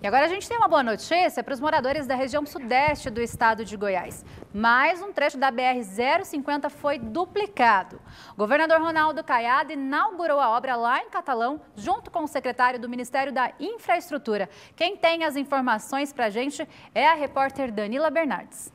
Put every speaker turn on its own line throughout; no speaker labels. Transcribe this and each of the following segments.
E agora a gente tem uma boa notícia para os moradores da região sudeste do estado de Goiás. Mais um trecho da BR-050 foi duplicado. O governador Ronaldo Caiado inaugurou a obra lá em Catalão, junto com o secretário do Ministério da Infraestrutura. Quem tem as informações para a gente é a repórter Danila Bernardes.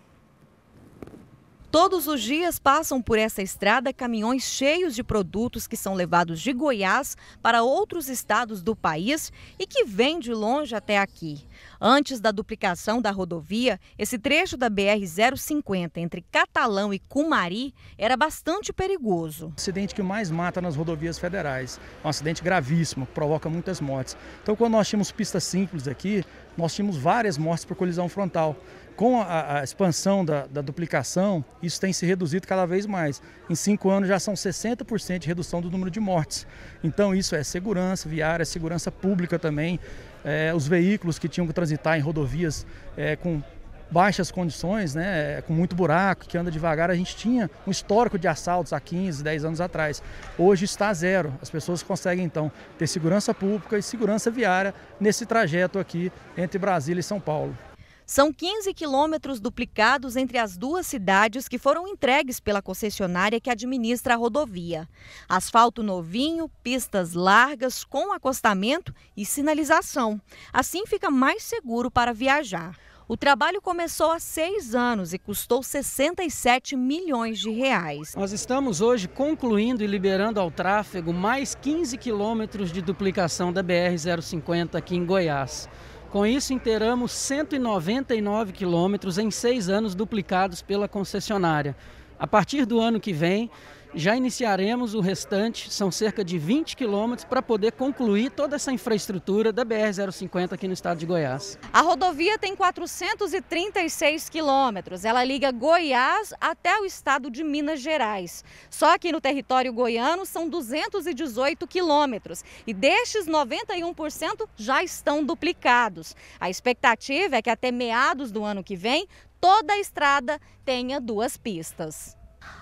Todos os dias passam por essa estrada caminhões cheios de produtos que são levados de Goiás para outros estados do país e que vêm de longe até aqui. Antes da duplicação da rodovia, esse trecho da BR-050 entre
Catalão e Cumari era bastante perigoso. O acidente que mais mata nas rodovias federais. É um acidente gravíssimo, que provoca muitas mortes. Então, quando nós tínhamos pistas simples aqui, nós tínhamos várias mortes por colisão frontal. Com a, a expansão da, da, duplicação, isso tem se reduzido cada vez mais. Em cinco anos já são 60% de redução do número de mortes. Então, isso é segurança viária, segurança pública também é, os veículos que tinham que transitar em rodovias é, com baixas condições, né, é, com muito buraco, que anda devagar, a gente tinha um histórico de assaltos há 15, 10 anos atrás. Hoje está zero. As pessoas conseguem então ter segurança pública e segurança viária nesse trajeto aqui entre Brasília e São Paulo.
São 15 quilômetros duplicados entre as duas cidades que foram entregues pela concessionária que administra a rodovia. Asfalto novinho, pistas largas, com acostamento e sinalização. Assim fica mais seguro para viajar. O trabalho começou há seis anos e custou 67 milhões de reais.
Nós estamos hoje concluindo e liberando ao tráfego mais 15 quilômetros de duplicação da BR-050 aqui em Goiás. Com isso, inteiramos 199 quilômetros em seis anos duplicados pela concessionária. A partir do ano que vem, já iniciaremos o restante, são cerca de 20 quilômetros, para poder concluir toda essa infraestrutura da BR-050 aqui no estado de Goiás.
A rodovia tem 436 quilômetros. Ela liga Goiás até o estado de Minas Gerais. Só que no território goiano são 218 quilômetros. E destes, 91% já estão duplicados. A expectativa é que até meados do ano que vem, toda a estrada tenha duas pistas.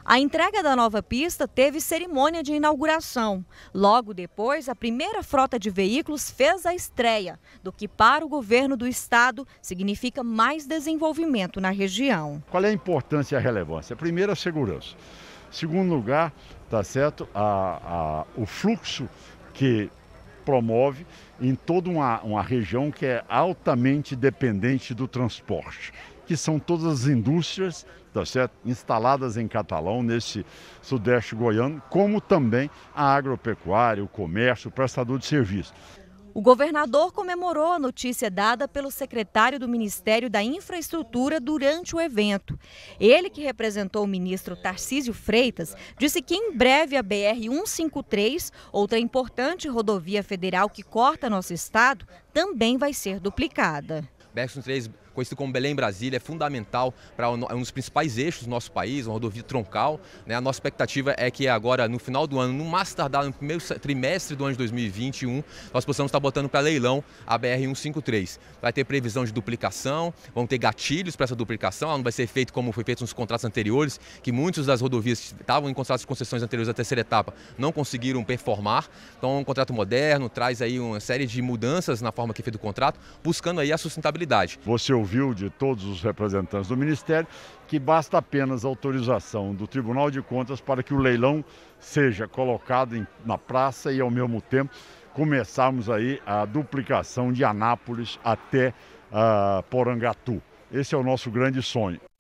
A entrega da nova pista teve cerimônia de inauguração. Logo depois, a primeira frota de veículos fez a estreia, do que para o governo do estado significa mais desenvolvimento na região.
Qual é a importância e a relevância? Primeiro, a segurança. Segundo lugar, tá certo, a, a, o fluxo que promove em toda uma, uma região que é altamente dependente do transporte que são todas as indústrias tá certo? instaladas em Catalão, neste sudeste goiano, como também a agropecuária, o comércio, o prestador de serviço.
O governador comemorou a notícia dada pelo secretário do Ministério da Infraestrutura durante o evento. Ele, que representou o ministro Tarcísio Freitas, disse que em breve a BR-153, outra importante rodovia federal que corta nosso estado, também vai ser duplicada.
BR-153 conhecido como Belém Brasília, é fundamental para é um dos principais eixos do nosso país, uma rodovia troncal. Né? A nossa expectativa é que agora, no final do ano, no mais tardar, no primeiro trimestre do ano de 2021, nós possamos estar botando para leilão a BR-153. Vai ter previsão de duplicação, vão ter gatilhos para essa duplicação, ela não vai ser feito como foi feito nos contratos anteriores, que muitas das rodovias que estavam em contratos de concessões anteriores à terceira etapa não conseguiram performar. Então, é um contrato moderno traz aí uma série de mudanças na forma que é feito o contrato, buscando aí a sustentabilidade.
Você ouviu de todos os representantes do Ministério que basta apenas a autorização do Tribunal de Contas para que o leilão seja colocado em, na praça e, ao mesmo tempo, começarmos aí a duplicação de Anápolis até uh, Porangatu. Esse é o nosso grande sonho.